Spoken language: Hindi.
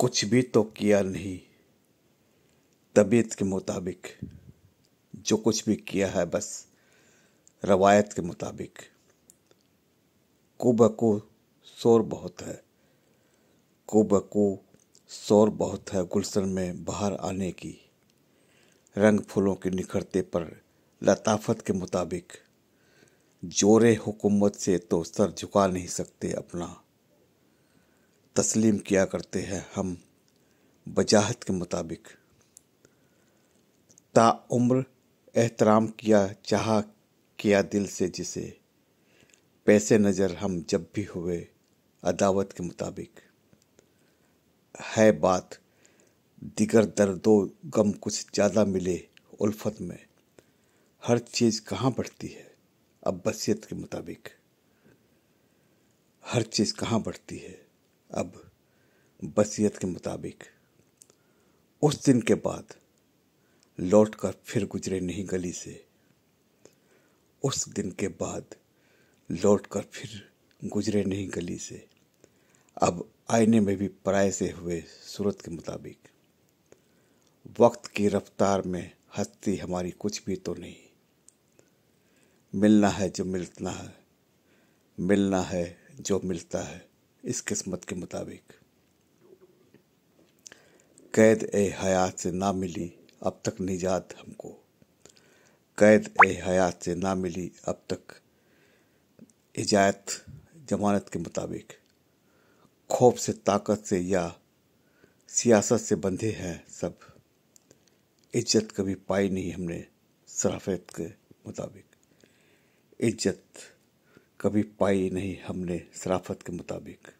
कुछ भी तो किया नहीं तबीयत के मुताबिक जो कुछ भी किया है बस रवायत के मुताबिक को बको शोर बहुत है को बको शोर बहुत है गुलशन में बाहर आने की रंग फूलों के निखरते पर लताफत के मुताबिक जोरे हुकूमत से तो सर झुका नहीं सकते अपना तस्लीम किया करते हैं हम वजाहत के मुताबिक ताम्र एहतराम किया चाह किया दिल से जिसे पैसे नज़र हम जब भी हुए अदावत के मुताबिक है बात दिगर दर्दो गम कुछ ज़्यादा मिले उल्फत में हर चीज़ कहाँ बढ़ती है अब्बसियत के मुताबिक हर चीज़ कहाँ बढ़ती है अब बसीत के मुताबिक उस दिन के बाद लौट कर फिर गुजरे नहीं गली से उस दिन के बाद लौट कर फिर गुजरे नहीं गली से अब आईने में भी पराय से हुए सूरत के मुताबिक वक्त की रफ्तार में हस्ती हमारी कुछ भी तो नहीं मिलना है जो मिलना है मिलना है जो मिलता है इस किस्मत के मुताबिक कैद ए हयात से ना मिली अब तक निजात हमको कैद ए हयात से ना मिली अब तक इजायत जमानत के मुताबिक खौफ से ताकत से या सियासत से बंधे हैं सब इज्जत कभी पाई नहीं हमने सराफत के मुताबिक इज्जत कभी पाई नहीं हमने सराफत के मुताबिक